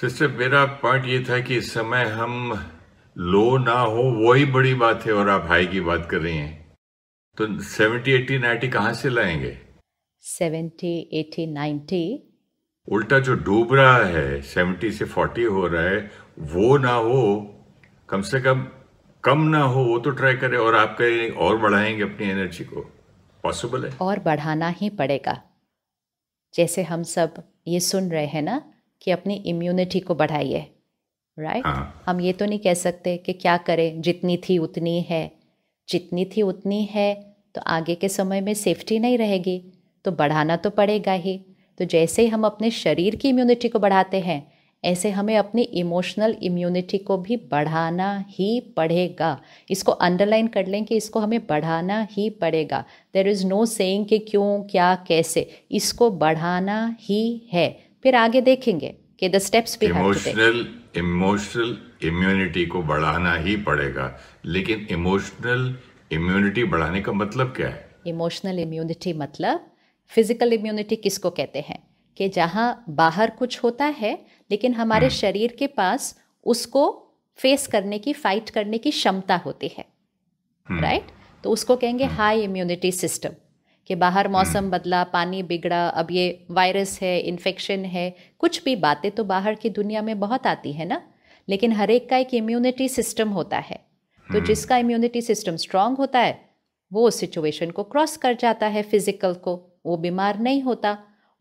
Sister मेरा point ये था कि इस समय हम लो ना हो वो ही बड़ी बात है और आप हाई की बात कर रही हैं तो सेवेंटी एट्टी नाइन्टी कहाँ से लाएंगे सेवेंटी एटी नाइन्टी उल्टा जो डूब रहा है सेवेंटी से फोर्टी हो रहा है वो ना हो कम से कम कम ना हो वो तो ट्राई करें और आप कहें और बढ़ाएंगे अपनी एनर्जी को पॉसिबल है और बढ़ाना ही पड़ेगा जैसे हम सब ये सुन रहे हैं ना कि अपनी इम्यूनिटी को बढ़ाइए राइट right? हाँ. हम ये तो नहीं कह सकते कि क्या करें जितनी थी उतनी है जितनी थी उतनी है तो आगे के समय में सेफ्टी नहीं रहेगी तो बढ़ाना तो पड़ेगा ही तो जैसे ही हम अपने शरीर की इम्यूनिटी को बढ़ाते हैं ऐसे हमें अपनी इमोशनल इम्यूनिटी को भी बढ़ाना ही पड़ेगा इसको अंडरलाइन कर लें कि इसको हमें बढ़ाना ही पड़ेगा देर इज़ नो सेइंग कि क्यों क्या कैसे इसको बढ़ाना ही है फिर आगे देखेंगे कि the steps emotional emotional immunity को बढ़ाना ही पड़ेगा लेकिन इमोशनल इम्यूनिटी बढ़ाने का मतलब क्या है इमोशनल इम्यूनिटी मतलब फिजिकल इम्यूनिटी किसको कहते हैं कि जहाँ बाहर कुछ होता है लेकिन हमारे हम्म। शरीर के पास उसको फेस करने की फाइट करने की क्षमता होती है राइट हम्म। right? तो उसको कहेंगे हाई इम्यूनिटी सिस्टम कि बाहर हम्म। मौसम बदला पानी बिगड़ा अब ये वायरस है इन्फेक्शन है कुछ भी बातें तो बाहर की दुनिया में बहुत आती है ना लेकिन हर एक का एक इम्यूनिटी सिस्टम होता है तो हम्म। जिसका इम्यूनिटी सिस्टम स्ट्रांग होता है वो उस सिचुएशन को क्रॉस कर जाता है फिजिकल को वो बीमार नहीं होता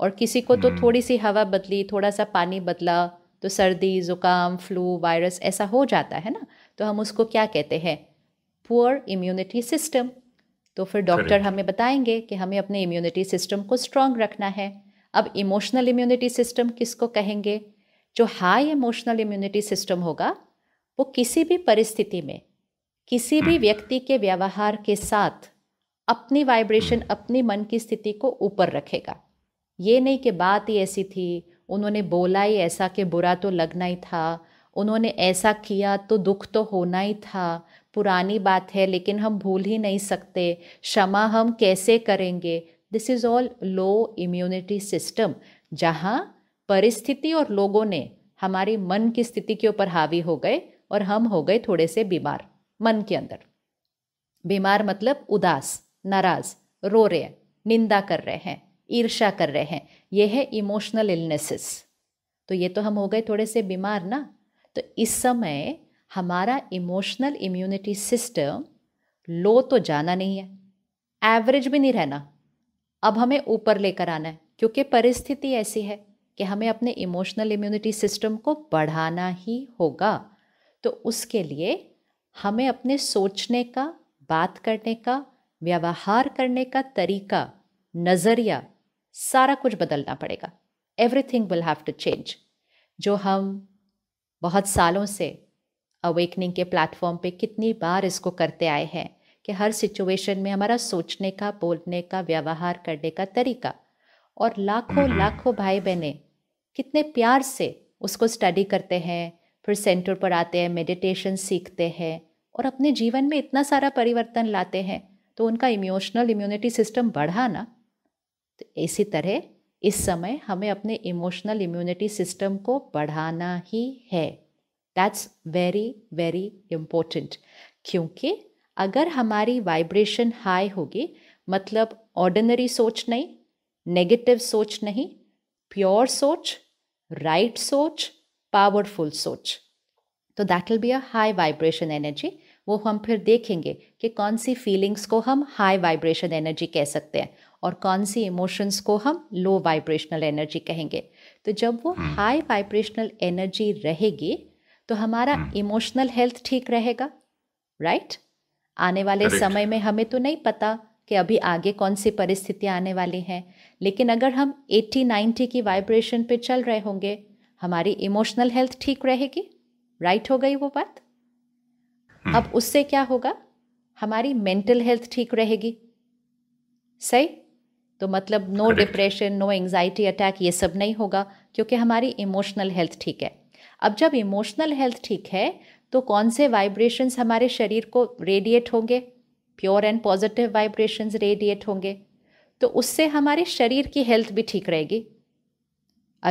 और किसी को तो हम्म। थोड़ी सी हवा बदली थोड़ा सा पानी बदला तो सर्दी ज़ुकाम फ्लू वायरस ऐसा हो जाता है ना तो हम उसको क्या कहते हैं पुअर इम्यूनिटी सिस्टम तो फिर डॉक्टर हमें बताएंगे कि हमें अपने इम्यूनिटी सिस्टम को स्ट्रांग रखना है अब इमोशनल इम्यूनिटी सिस्टम किसको कहेंगे जो हाई इमोशनल इम्यूनिटी सिस्टम होगा वो किसी भी परिस्थिति में किसी भी हम्म। व्यक्ति के व्यवहार के साथ अपनी वाइब्रेशन हम्म। अपनी मन की स्थिति को ऊपर रखेगा ये नहीं कि बात ही ऐसी थी उन्होंने बोला ही ऐसा कि बुरा तो लगना ही था उन्होंने ऐसा किया तो दुख तो होना ही था पुरानी बात है लेकिन हम भूल ही नहीं सकते क्षमा हम कैसे करेंगे this is all low immunity system जहाँ परिस्थिति और लोगों ने हमारी मन की स्थिति के ऊपर हावी हो गए और हम हो गए थोड़े से बीमार मन के अंदर बीमार मतलब उदास नाराज रो रहे हैं निंदा कर रहे हैं ईर्षा कर रहे हैं ये है इमोशनल इलनेसेस तो ये तो हम हो गए थोड़े से बीमार ना तो इस समय हमारा इमोशनल इम्यूनिटी सिस्टम लो तो जाना नहीं है एवरेज भी नहीं रहना अब हमें ऊपर लेकर आना है क्योंकि परिस्थिति ऐसी है कि हमें अपने इमोशनल इम्यूनिटी सिस्टम को बढ़ाना ही होगा तो उसके लिए हमें अपने सोचने का बात करने का व्यवहार करने का तरीका नज़रिया सारा कुछ बदलना पड़ेगा everything will have to change जो हम बहुत सालों से अवेकनिंग के प्लेटफॉर्म पे कितनी बार इसको करते आए हैं कि हर सिचुएशन में हमारा सोचने का बोलने का व्यवहार करने का तरीका और लाखों हम्म। लाखों भाई बहनें कितने प्यार से उसको स्टडी करते हैं फिर सेंटर पर आते हैं मेडिटेशन सीखते हैं और अपने जीवन में इतना सारा परिवर्तन लाते हैं तो उनका इमोशनल इम्यूनिटी सिस्टम बढ़ा ना तो इसी तरह इस समय हमें अपने इमोशनल इम्यूनिटी सिस्टम को बढ़ाना ही है दैट्स वेरी वेरी इम्पोर्टेंट क्योंकि अगर हमारी वाइब्रेशन हाई होगी मतलब ऑर्डिनरी सोच नहीं नेगेटिव सोच नहीं प्योर सोच राइट सोच पावरफुल सोच तो that will be a high vibration energy वो हम फिर देखेंगे कि कौन सी फीलिंग्स को हम हाई वाइब्रेशन एनर्जी कह सकते हैं और कौन सी इमोशंस को हम लो वाइब्रेशनल एनर्जी कहेंगे तो जब वो हाई वाइब्रेशनल एनर्जी रहेगी तो हमारा इमोशनल हम्म। हेल्थ ठीक रहेगा राइट आने वाले समय में हमें तो नहीं पता कि अभी आगे कौन सी परिस्थितियाँ आने वाली हैं लेकिन अगर हम 80 90 की वाइब्रेशन पे चल रहे होंगे हमारी इमोशनल हेल्थ ठीक रहेगी राइट हो गई वो बात हम्म। अब उससे क्या होगा हमारी मेंटल हेल्थ ठीक रहेगी सही तो मतलब no depression no anxiety attack ये सब नहीं होगा क्योंकि हमारी इमोशनल हेल्थ ठीक है अब जब इमोशनल हेल्थ ठीक है तो कौन से वाइब्रेशंस हमारे शरीर को रेडिएट होंगे pure and positive vibrations radiate होंगे तो उससे हमारे शरीर की हेल्थ भी ठीक रहेगी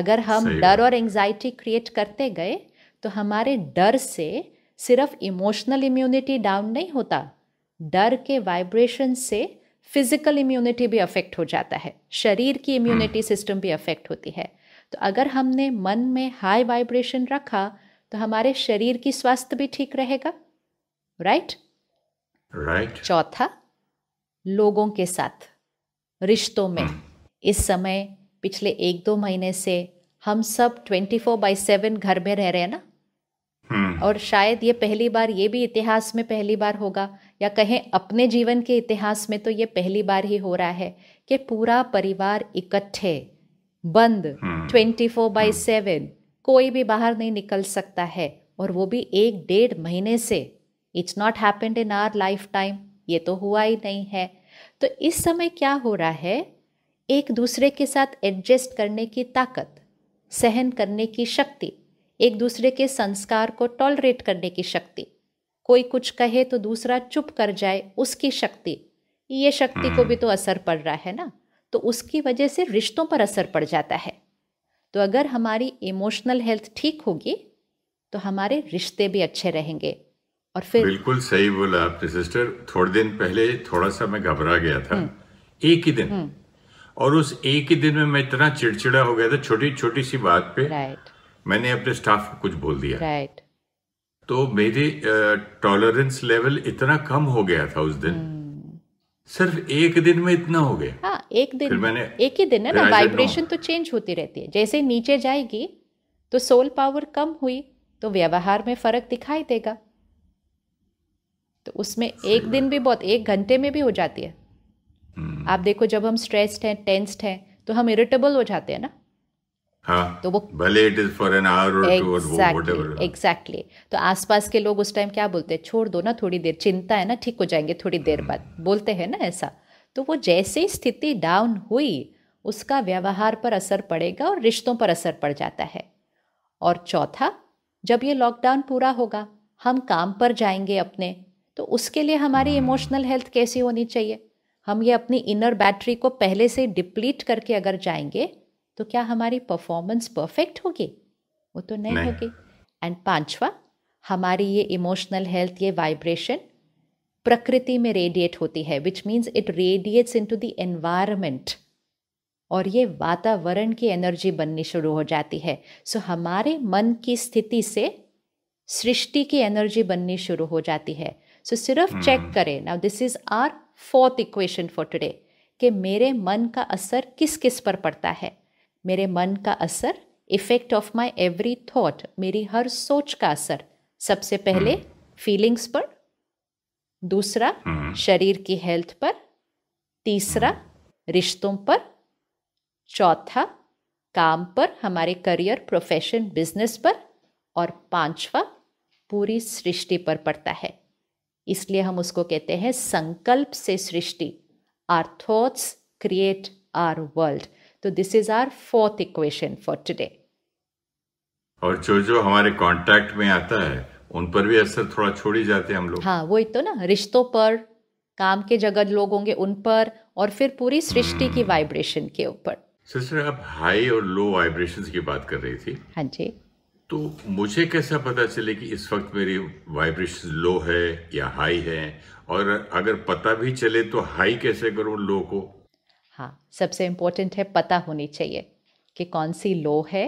अगर हम डर और एंजाइटी क्रिएट करते गए तो हमारे डर से सिर्फ इमोशनल इम्यूनिटी डाउन नहीं होता डर के वाइब्रेशन से फिजिकल इम्यूनिटी भी अफेक्ट हो जाता है शरीर की इम्यूनिटी सिस्टम भी अफेक्ट होती है तो अगर हमने मन में हाई वाइब्रेशन रखा तो हमारे शरीर की स्वास्थ्य भी ठीक रहेगा राइट राइट चौथा लोगों के साथ रिश्तों में hmm. इस समय पिछले एक दो महीने से हम सब ट्वेंटी फोर बाई सेवन घर में रह रहे हैं ना hmm. और शायद ये पहली बार ये भी इतिहास में पहली बार होगा या कहें अपने जीवन के इतिहास में तो ये पहली बार ही हो रहा है कि पूरा परिवार इकट्ठे बंद ट्वेंटी फोर बाई सेवन कोई भी बाहर नहीं निकल सकता है और वो भी एक डेढ़ महीने से it's not happened in our lifetime ये तो हुआ ही नहीं है तो इस समय क्या हो रहा है एक दूसरे के साथ एडजस्ट करने की ताकत सहन करने की शक्ति एक दूसरे के संस्कार को टॉलरेट करने की शक्ति कोई कुछ कहे तो दूसरा चुप कर जाए उसकी शक्ति ये शक्ति को भी हम्म। तो असर पड़ रहा है ना तो उसकी वजह से रिश्तों पर असर पड़ जाता है तो अगर हमारी इमोशनल हेल्थ ठीक होगी तो हमारे रिश्ते भी अच्छे रहेंगे और फिर बिल्कुल सही बोला आपने सिस्टर थोड़े दिन पहले थोड़ा सा मैं घबरा गया था हम्म। एक ही दिन हम्म। और उस एक ही दिन में मैं इतना चिड़चिड़ा हो गया था छोटी छोटी सी बात पे मैंने अपने स्टाफ को कुछ बोल दिया राइट तो मेरे टॉलरेंस लेवल इतना कम हो गया था उस दिन हम्म। सिर्फ एक दिन में इतना हो गया हाँ। एक दिन एक ही दिन है ना वाइब्रेशन तो चेंज होती रहती है जैसे नीचे जाएगी तो सोल पावर कम हुई तो व्यवहार में फर्क दिखाई देगा तो उसमें एक दिन भी बहुत एक घंटे में भी हो जाती है हम्म। आप देखो जब हम स्ट्रेस्ड हैं टेंस्ड हैं तो हम इरिटेबल हो जाते हैं ना हाँ, तो वो भले it is for an hour exactly तो आसपास के लोग उस टाइम क्या बोलते हैं छोड़ दो ना थोड़ी देर चिंता है ना ठीक हो जाएंगे थोड़ी देर हम्म। बाद बोलते हैं ना ऐसा तो वो जैसे स्थिति डाउन हुई उसका व्यवहार पर असर पड़ेगा और रिश्तों पर असर पड़ जाता है और चौथा जब ये लॉकडाउन पूरा होगा हम काम पर जाएंगे अपने तो उसके लिए हमारी इमोशनल हेल्थ कैसी होनी चाहिए हम ये अपनी इनर बैटरी को पहले से डिप्लीट करके अगर जाएंगे तो क्या हमारी परफॉर्मेंस परफेक्ट होगी वो तो नहीं, नहीं। होगी एंड पांचवा हमारी ये इमोशनल हेल्थ ये वाइब्रेशन प्रकृति में रेडिएट होती है which means it radiates to the environment और ये वातावरण की एनर्जी बननी शुरू हो जाती है सो so, हमारे मन की स्थिति से सृष्टि की एनर्जी बननी शुरू हो जाती है सो so, सिर्फ hmm. चेक करें now this is our fourth equation for today कि मेरे मन का असर किस किस पर पड़ता है मेरे मन का असर effect of my every thought मेरी हर सोच का असर सबसे पहले फीलिंग्स hmm. पर दूसरा हम्म। शरीर की हेल्थ पर तीसरा रिश्तों पर चौथा काम पर हमारे करियर प्रोफेशन बिजनेस पर और पांचवा पूरी सृष्टि पर पड़ता है इसलिए हम उसको कहते हैं संकल्प से सृष्टि our thoughts create our world तो this is our fourth equation for today और जो जो हमारे कांटेक्ट में आता है उन पर भी असर थोड़ा छोड़ ही जाते हैं हम लोग हाँ वही तो ना रिश्तों पर काम के जगत लोग होंगे उन पर और फिर पूरी सृष्टि की वाइब्रेशन हम्म। के ऊपर सिस्टर आप हाई और लो वाइब्रेशन की बात कर रही थी हाँ जी तो मुझे कैसा पता चले कि इस वक्त मेरी वाइब्रेशन लो है या हाई है और अगर पता भी चले तो हाई कैसे करूं लो को हाँ सबसे इम्पोर्टेंट है पता होनी चाहिए कि कौन सी लो है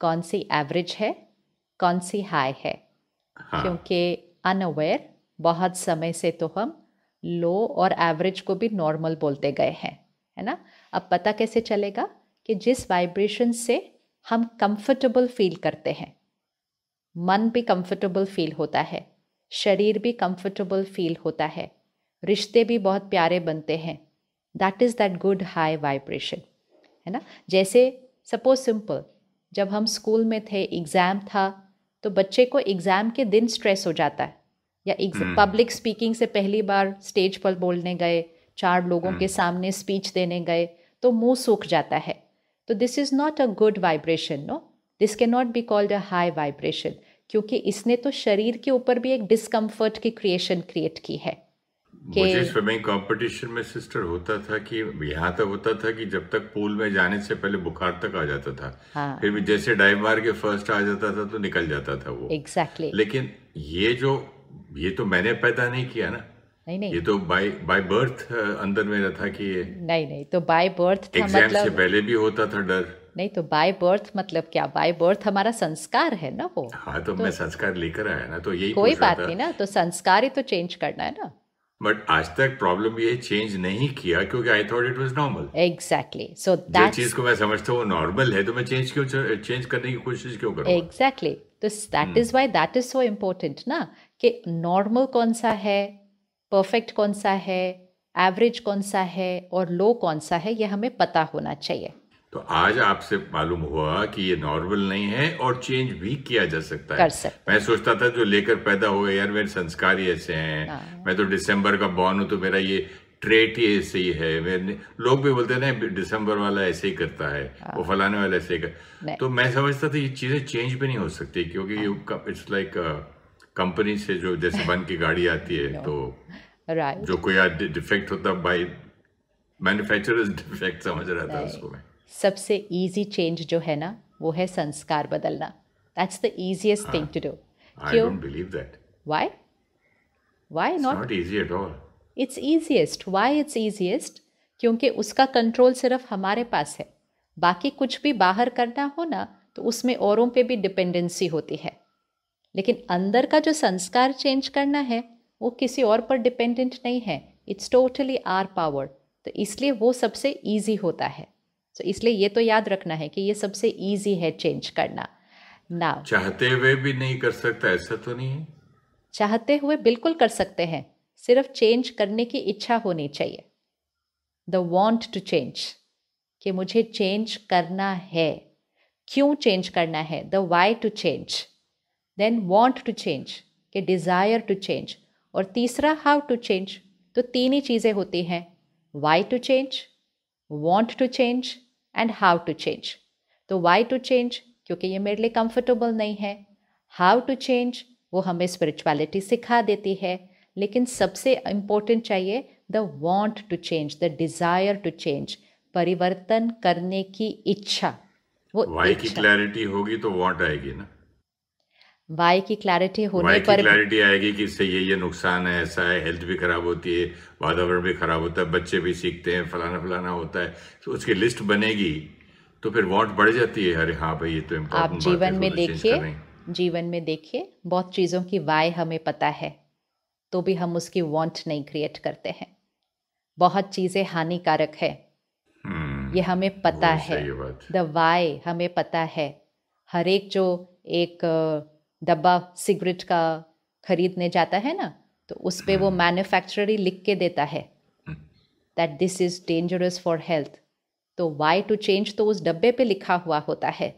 कौन सी एवरेज है कौन सी हाई है हाँ. क्योंकि अनअवेयर बहुत समय से तो हम लो और एवरेज को भी नॉर्मल बोलते गए हैं है ना अब पता कैसे चलेगा कि जिस वाइब्रेशन से हम कंफर्टेबल फील करते हैं मन भी कंफर्टेबल फील होता है शरीर भी कंफर्टेबल फील होता है रिश्ते भी बहुत प्यारे बनते हैं that is that good high vibration है ना जैसे सपोज सिंपल जब हम स्कूल में थे एग्ज़ाम था तो बच्चे को एग्ज़ाम के दिन स्ट्रेस हो जाता है या पब्लिक हम्म। स्पीकिंग से पहली बार स्टेज पर बोलने गए चार लोगों के हम्म। सामने स्पीच देने गए तो मुंह सूख जाता है तो this is not a good vibration no this can not be called a high vibration क्योंकि इसने तो शरीर के ऊपर भी एक डिस्कम्फर्ट की क्रिएशन क्रिएट की है मुझे स्विमिंग कंपटीशन में सिस्टर होता था कि यहाँ तक होता था कि जब तक पूल में जाने से पहले बुखार तक आ जाता था हाँ। फिर भी जैसे डाइव मार के फर्स्ट आ जाता था तो निकल जाता था वो एग्जैक्टली exactly. लेकिन ये जो ये तो मैंने पैदा नहीं किया ना नहीं नहीं ये तो बाय बाय बर्थ अंदर मेरा था कि ये नहीं नहीं तो बाय बर्थ एग्जाम मतलब... से पहले भी होता था डर नहीं तो बाय बर्थ मतलब क्या बाय बर्थ हमारा संस्कार है ना वो हाँ तो, तो मैं संस्कार लेकर आया ना तो यही कोई बात नहीं ना तो संस्कार ही तो चेंज करना है ना बट आज तक प्रॉब्लम ये चेंज नहीं किया क्योंकि I thought it was normal exactly so that चीज को मैं समझता हूँ नॉर्मल है तो मैं चेंज क्यों चेंज करने की कोशिश क्यों करूँ एग्जैक्टली तो that is why that is so important ना कि नॉर्मल कौन सा है परफेक्ट कौन सा है एवरेज कौन सा है और लो कौन सा है ये हमें पता होना चाहिए तो आज आपसे मालूम हुआ कि ये नॉर्मल नहीं है और चेंज भी किया जा सकता है कर मैं सोचता था जो लेकर पैदा हो यार मेरे संस्कार ही ऐसे हैं हाँ। मैं तो दिसंबर का बॉर्न हूं तो मेरा ये ट्रेट ही ऐसे ही है मेरे लोग भी बोलते ना दिसंबर वाला ऐसे ही करता है हाँ। वो फलाने वाला ऐसे ही कर तो मैं समझता था ये चीज़ें चेंज भी नहीं हो सकती क्योंकि इट्स लाइक कंपनी से जो जैसे बन की गाड़ी आती है तो जो कोई डिफेक्ट होता बाई मैन्युफैक्चर डिफेक्ट समझ रहा था उसको मैं सबसे ईजी चेंज जो है ना वो है संस्कार बदलना that's the easiest thing to do क्यों why why not easy at all it's easiest why it's easiest क्योंकि उसका कंट्रोल सिर्फ हमारे पास है बाकी कुछ भी बाहर करना हो ना तो उसमें औरों पे भी डिपेंडेंसी होती है लेकिन अंदर का जो संस्कार चेंज करना है वो किसी और पर डिपेंडेंट नहीं है इट्स टोटली आर पावर तो इसलिए वो सबसे ईजी होता है सो so, इसलिए ये तो याद रखना है कि ये सबसे ईजी है चेंज करना ना चाहते हुए भी नहीं कर सकता ऐसा तो नहीं है चाहते हुए बिल्कुल कर सकते हैं सिर्फ चेंज करने की इच्छा होनी चाहिए द वॉन्ट टू चेंज कि मुझे चेंज करना है क्यों चेंज करना है the why to change then want to change के डिज़ायर टू चेंज और तीसरा हाउ टू चेंज तो तीन ही चीज़ें होती हैं why to change want to change and how to change तो वाई टू चेंज क्योंकि ये मेरे लिए कंफर्टेबल नहीं है हाउ टू चेंज वो हमें स्पिरिचुअलिटी सिखा देती है लेकिन सबसे इम्पोर्टेंट चाहिए the want to change the desire to change परिवर्तन करने की इच्छा वो वाई की क्लैरिटी होगी तो वॉन्ट आएगी ना वाई की क्लैरिटी होने वाई पर क्लैरिटी आएगी कि इससे ये ये नुकसान है ऐसा है हेल्थ भी खराब होती है वातावरण भी खराब होता है बच्चे भी सीखते हैं फलाना फलाना होता है तो उसकी लिस्ट बनेगी तो फिर वॉट बढ़ जाती है अरे हाँ भाई ये तो आप जीवन में तो देखिए जीवन में देखिए बहुत चीज़ों की वाय हमें पता है तो भी हम उसकी वॉन्ट नहीं क्रिएट करते हैं बहुत चीज़ें हानिकारक है हम्म, ये हमें पता है द वाई हमें पता है हर एक जो एक डब्बा सिगरेट का खरीदने जाता है ना तो उस पर वो मैन्युफैक्चर हाँ। ही लिख के देता है that this is dangerous for health तो वाई टू चेंज तो उस डब्बे पे लिखा हुआ होता है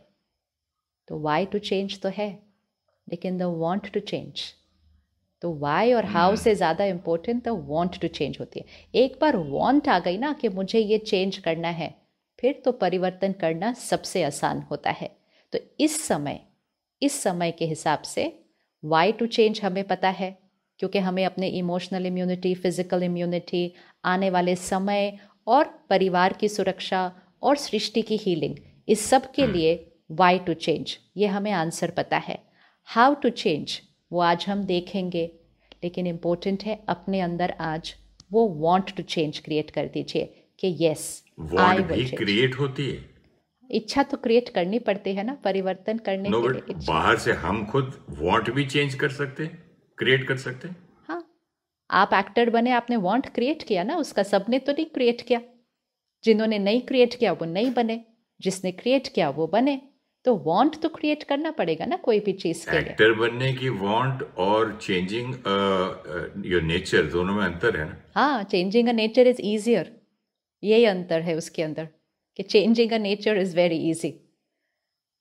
तो वाई टू चेंज तो है लेकिन द वॉन्ट टू चेंज तो वाई और हाउ से ज़्यादा important the want to change होती है एक बार वॉन्ट आ गई ना कि मुझे ये चेंज करना है फिर तो परिवर्तन करना सबसे आसान होता है तो इस समय इस समय के हिसाब से वाई टू चेंज हमें पता है क्योंकि हमें अपने इमोशनल इम्यूनिटी फिजिकल इम्यूनिटी आने वाले समय और परिवार की सुरक्षा और सृष्टि की हीलिंग इस सब के हम्म। लिए वाई टू चेंज ये हमें आंसर पता है हाउ टू चेंज वो आज हम देखेंगे लेकिन इम्पोर्टेंट है अपने अंदर आज वो वांट टू चेंज क्रिएट कर दीजिए कि यस आई क्रिएट होती है इच्छा तो क्रिएट करनी पड़ती है ना परिवर्तन करने no, के लिए बाहर से हम खुद वांट भी चेंज कर सकते क्रिएट कर सकते हाँ आप एक्टर बने आपने वांट क्रिएट किया ना उसका सबने तो नहीं क्रिएट किया जिन्होंने नहीं क्रिएट किया वो नहीं बने जिसने क्रिएट किया वो बने तो वांट तो क्रिएट करना पड़ेगा ना कोई भी चीज के एक्टर बनने की वांट और चेंजिंग योर नेचर दोनों में अंतर है ना हाँ changing a nature is easier यही अंतर है उसके अंदर कि changing a nature is very easy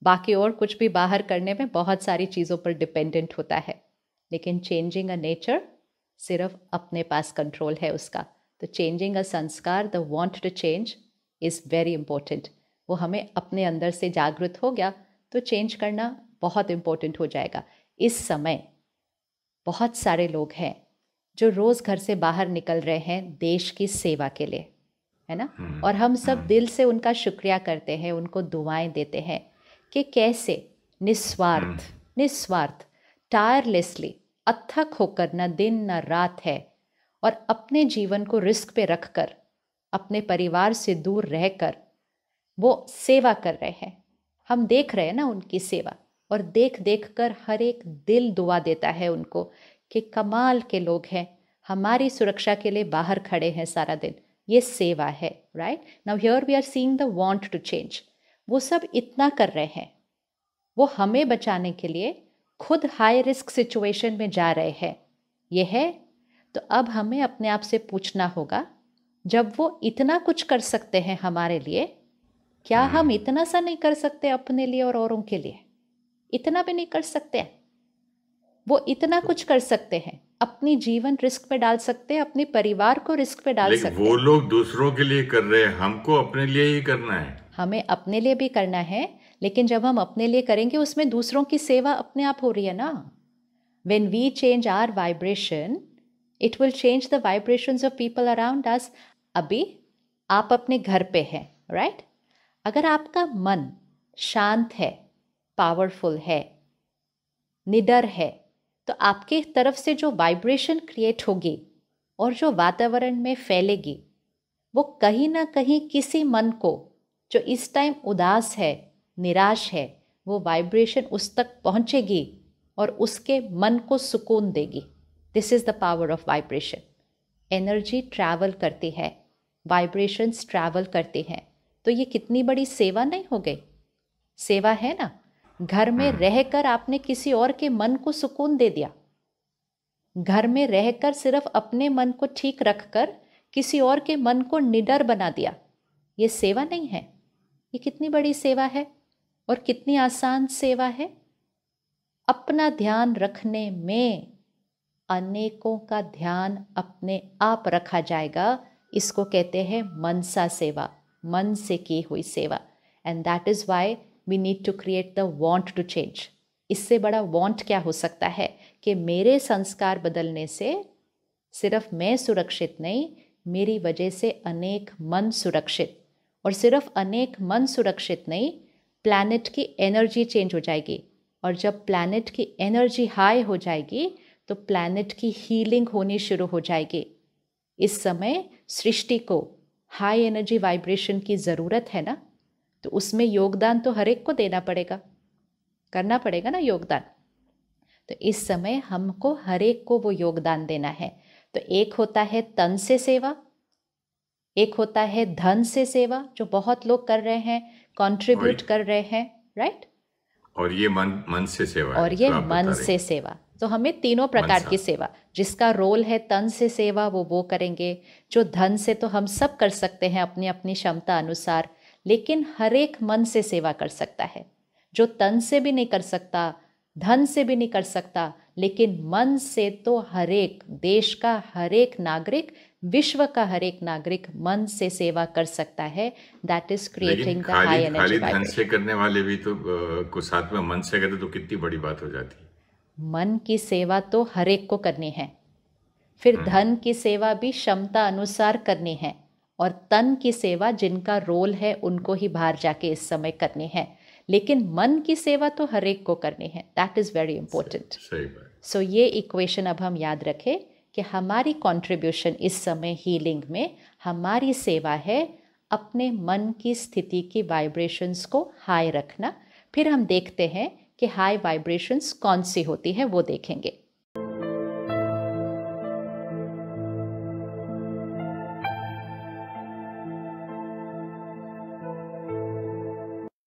बाकी और कुछ भी बाहर करने में बहुत सारी चीज़ों पर डिपेंडेंट होता है लेकिन चेंजिंग अ नेचर सिर्फ अपने पास कंट्रोल है उसका तो चेंजिंग अ संस्कार the want to change is very important वो हमें अपने अंदर से जागृत हो गया तो चेंज करना बहुत इम्पोर्टेंट हो जाएगा इस समय बहुत सारे लोग हैं जो रोज़ घर से बाहर निकल रहे हैं देश की सेवा के लिए है ना हम्म। और हम सब हम्म। दिल से उनका शुक्रिया करते हैं उनको दुआएं देते हैं कि कैसे निस्वार्थ हम्म। निस्वार्थ टायरलेसली अथक होकर न दिन न रात है और अपने जीवन को रिस्क पे कर अपने परिवार से दूर रहकर वो सेवा कर रहे हैं हम देख रहे हैं ना उनकी सेवा और देख देख कर हर एक दिल दुआ देता है उनको कि कमाल के लोग हैं हमारी सुरक्षा के लिए बाहर खड़े हैं सारा दिन ये सेवा है right now here we are seeing the want to change वो सब इतना कर रहे हैं वो हमें बचाने के लिए खुद हाई रिस्क सिचुएशन में जा रहे हैं ये है तो अब हमें अपने आप से पूछना होगा जब वो इतना कुछ कर सकते हैं हमारे लिए क्या हम्म। हम इतना सा नहीं कर सकते अपने लिए और औरों के लिए इतना भी नहीं कर सकते वो इतना तो कुछ कर सकते हैं अपनी जीवन रिस्क पे डाल सकते हैं अपने परिवार को रिस्क पे डाल सकते हैं वो लोग दूसरों के लिए कर रहे हैं हमको अपने लिए ही करना है हमें अपने लिए भी करना है लेकिन जब हम अपने लिए करेंगे उसमें दूसरों की सेवा अपने आप हो रही है ना when we change our vibration it will change the vibration of people around us अभी आप अपने घर पे हैं राइट right? अगर आपका मन शांत है पावरफुल है निडर है तो आपके तरफ से जो वाइब्रेशन क्रिएट होगी और जो वातावरण में फैलेगी वो कहीं ना कहीं किसी मन को जो इस टाइम उदास है निराश है वो वाइब्रेशन उस तक पहुंचेगी और उसके मन को सुकून देगी this is the power of vibration energy travel करती है वाइब्रेशंस ट्रैवल करते हैं तो ये कितनी बड़ी सेवा नहीं हो गई सेवा है ना घर में हम्म। रहकर आपने किसी और के मन को सुकून दे दिया घर में रहकर सिर्फ अपने मन को ठीक रखकर किसी और के मन को निडर बना दिया ये सेवा नहीं है ये कितनी बड़ी सेवा है और कितनी आसान सेवा है अपना ध्यान रखने में अनेकों का ध्यान अपने आप रखा जाएगा इसको कहते हैं मनसा सेवा मन से की हुई सेवा and that is why we need to create the want to change इससे बड़ा वॉन्ट क्या हो सकता है कि मेरे संस्कार बदलने से सिर्फ मैं सुरक्षित नहीं मेरी वजह से अनेक मन सुरक्षित और सिर्फ अनेक मन सुरक्षित नहीं प्लानट की एनर्जी चेंज हो जाएगी और जब प्लानट की एनर्जी हाई हो जाएगी तो प्लानट की हीलिंग होनी शुरू हो जाएगी इस समय सृष्टि को हाई एनर्जी वाइब्रेशन की ज़रूरत है ना तो उसमें योगदान तो हर एक को देना पड़ेगा करना पड़ेगा ना योगदान तो इस समय हमको हर एक को वो योगदान देना है तो एक होता है तन से सेवा एक होता है धन से सेवा जो बहुत लोग कर रहे हैं कंट्रीब्यूट कर रहे हैं राइट और ये मन मन से सेवा और ये तो मन से सेवा तो हमें तीनों प्रकार की सेवा जिसका रोल है तन से सेवा वो वो करेंगे जो धन से तो हम सब कर सकते हैं अपनी अपनी क्षमता अनुसार लेकिन हर एक मन से सेवा कर सकता है जो तन से भी नहीं कर सकता धन से भी नहीं कर सकता लेकिन मन से तो हर एक देश का हर एक नागरिक विश्व का हर एक नागरिक मन से सेवा कर सकता है that is creating the high energy धन से करने वाले भी तो को साथ में मन से करते तो कितनी बड़ी बात हो जाती मन की सेवा तो हर एक को करनी है फिर हम्म। धन की सेवा भी क्षमता अनुसार करनी है और तन की सेवा जिनका रोल है उनको ही बाहर जाके इस समय करनी है लेकिन मन की सेवा तो हर एक को करनी है that is very important so ये इक्वेशन अब हम याद रखें कि हमारी कॉन्ट्रीब्यूशन इस समय हीलिंग में हमारी सेवा है अपने मन की स्थिति की वाइब्रेशंस को हाई रखना फिर हम देखते हैं कि हाई वाइब्रेशंस कौन सी होती है वो देखेंगे